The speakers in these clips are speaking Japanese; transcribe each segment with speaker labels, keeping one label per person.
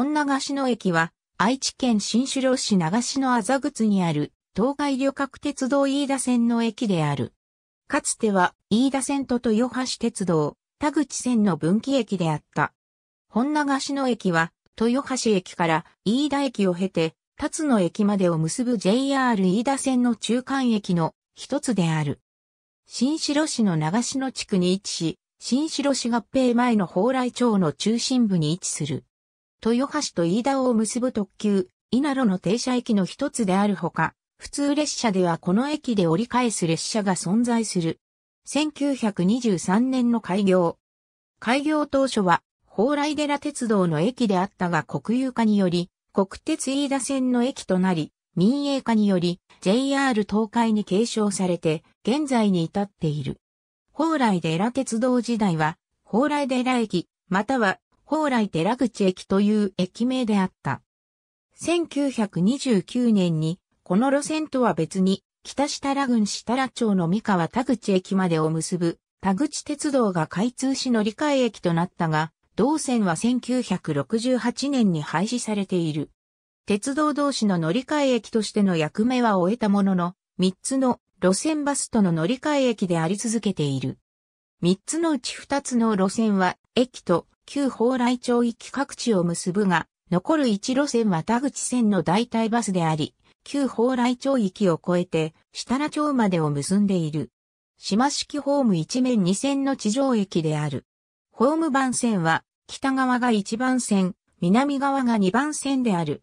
Speaker 1: 本長篠駅は、愛知県新城市長篠麻靴にある、東海旅客鉄道飯田線の駅である。かつては、飯田線と豊橋鉄道、田口線の分岐駅であった。本長篠駅は、豊橋駅から飯田駅を経て、辰野駅までを結ぶ JR 飯田線の中間駅の一つである。新城市の長篠地区に位置し、新城市合併前の蓬莱町の中心部に位置する。豊橋と飯田を結ぶ特急、稲路の停車駅の一つであるほか、普通列車ではこの駅で折り返す列車が存在する。1923年の開業。開業当初は、蓬莱寺鉄道の駅であったが国有化により、国鉄飯田線の駅となり、民営化により JR 東海に継承されて、現在に至っている。蓬莱寺鉄道時代は、蓬莱寺駅、または蓬莱寺口駅という駅名であった。1929年に、この路線とは別に、北設楽郡設楽町の三河田口駅までを結ぶ、田口鉄道が開通し乗り換え駅となったが、同線は1968年に廃止されている。鉄道同士の乗り換え駅としての役目は終えたものの、三つの路線バスとの乗り換え駅であり続けている。三つのうち二つの路線は、駅と旧蓬莱町域各地を結ぶが、残る一路線は田口線の代替バスであり、旧蓬莱町域を越えて、設楽町までを結んでいる。島式ホーム一面二線の地上駅である。ホーム番線は、北側が一番線、南側が二番線である。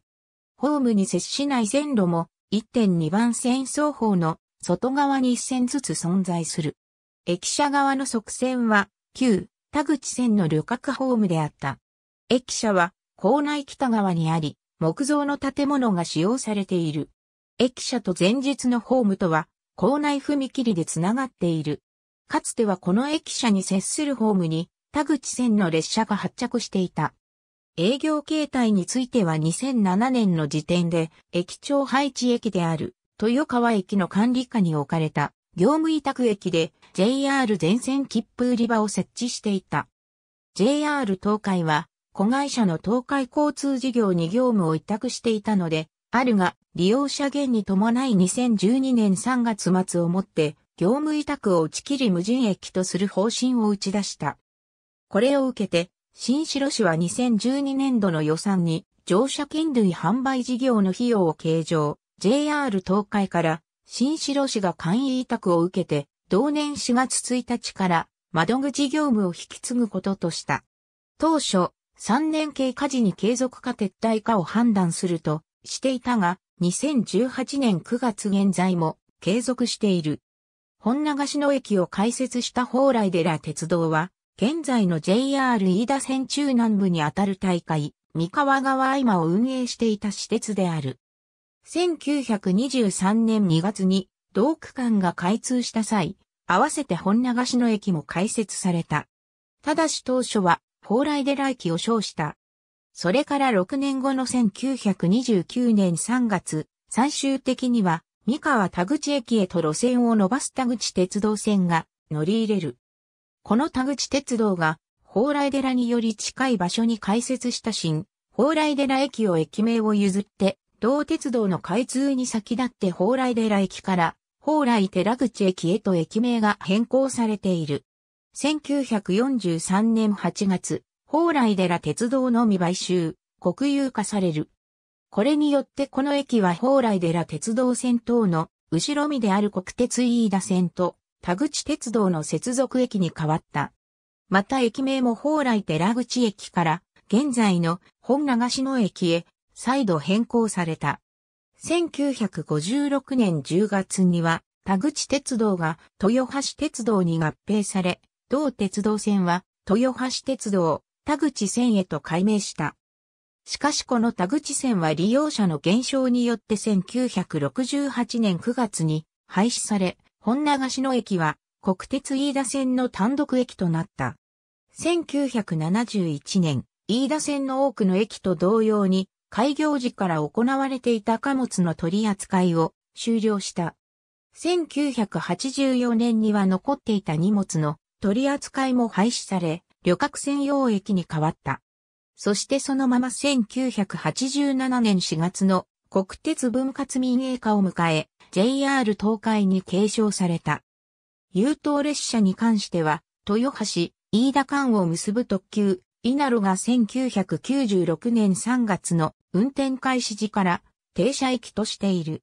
Speaker 1: ホームに接しない線路も、1.2番線双方の外側に1線ずつ存在する。駅舎側の側線は、旧田口線の旅客ホームであった。駅舎は校内北側にあり、木造の建物が使用されている。駅舎と前日のホームとは、校内踏切でつながっている。かつてはこの駅舎に接するホームに、田口線の列車が発着していた。営業形態については2007年の時点で、駅長配置駅である、豊川駅の管理下に置かれた。業務委託駅で JR 全線切符売り場を設置していた。JR 東海は、子会社の東海交通事業に業務を委託していたので、あるが、利用者減に伴い2012年3月末をもって、業務委託を打ち切り無人駅とする方針を打ち出した。これを受けて、新城市は2012年度の予算に、乗車券類販売事業の費用を計上、JR 東海から新城市が簡易委託を受けて、同年4月1日から窓口業務を引き継ぐこととした。当初、3年計過事に継続か撤退かを判断するとしていたが、2018年9月現在も継続している。本流しの駅を開設した蓬莱寺鉄道は、現在の JR 飯田線中南部にあたる大会、三河川合間を運営していた私鉄である。1923年2月に同区間が開通した際、合わせて本流しの駅も開設された。ただし当初は、蓬莱寺駅を称した。それから6年後の1929年3月、最終的には、三河田口駅へと路線を伸ばす田口鉄道線が乗り入れる。この田口鉄道が、蓬莱寺により近い場所に開設した新、蓬莱寺駅を駅名を譲って、同鉄道の開通に先立って蓬莱寺駅から蓬莱寺口駅へと駅名が変更されている。1943年8月、蓬莱寺鉄道のみ買収、国有化される。これによってこの駅は蓬莱寺鉄道線等の後ろ身である国鉄飯田線と田口鉄道の接続駅に変わった。また駅名も蓬莱寺口駅から現在の本流しの駅へ再度変更された。1956年10月には、田口鉄道が豊橋鉄道に合併され、同鉄道線は豊橋鉄道田口線へと改名した。しかしこの田口線は利用者の減少によって1968年9月に廃止され、本流しの駅は国鉄飯田線の単独駅となった。1971年、飯田線の多くの駅と同様に開業時から行われていた貨物の取り扱いを終了した。1984年には残っていた荷物の取り扱いも廃止され、旅客専用駅に変わった。そしてそのまま1987年4月の国鉄分割民営化を迎え、JR 東海に継承された。優等列車に関しては、豊橋、飯田間を結ぶ特急、稲路が1996年3月の運転開始時から停車駅としている。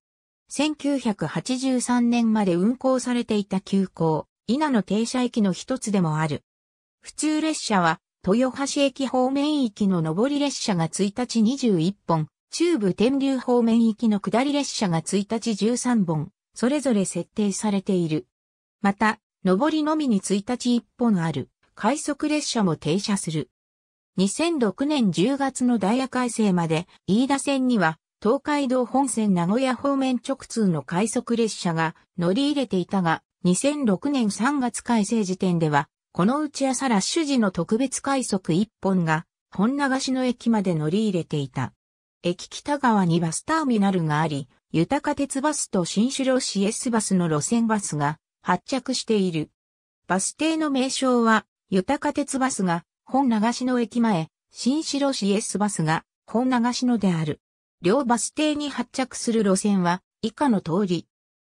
Speaker 1: 1983年まで運行されていた急行、稲野停車駅の一つでもある。普通列車は、豊橋駅方面行きの上り列車が1日21本、中部天竜方面行きの下り列車が1日13本、それぞれ設定されている。また、上りのみに1日1本ある、快速列車も停車する。2006年10月のダイヤ改正まで、飯田線には、東海道本線名古屋方面直通の快速列車が乗り入れていたが、2006年3月改正時点では、このうち朝ラッシュ時の特別快速1本が、本流しの駅まで乗り入れていた。駅北側にバスターミナルがあり、豊か鉄バスと新種市 CS バスの路線バスが発着している。バス停の名称は、豊か鉄バスが本流しの駅前、新城市 S バスが本流しのである。両バス停に発着する路線は以下の通り。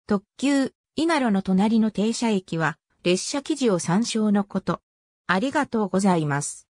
Speaker 1: 特急、稲路の隣の停車駅は列車記事を参照のこと。ありがとうございます。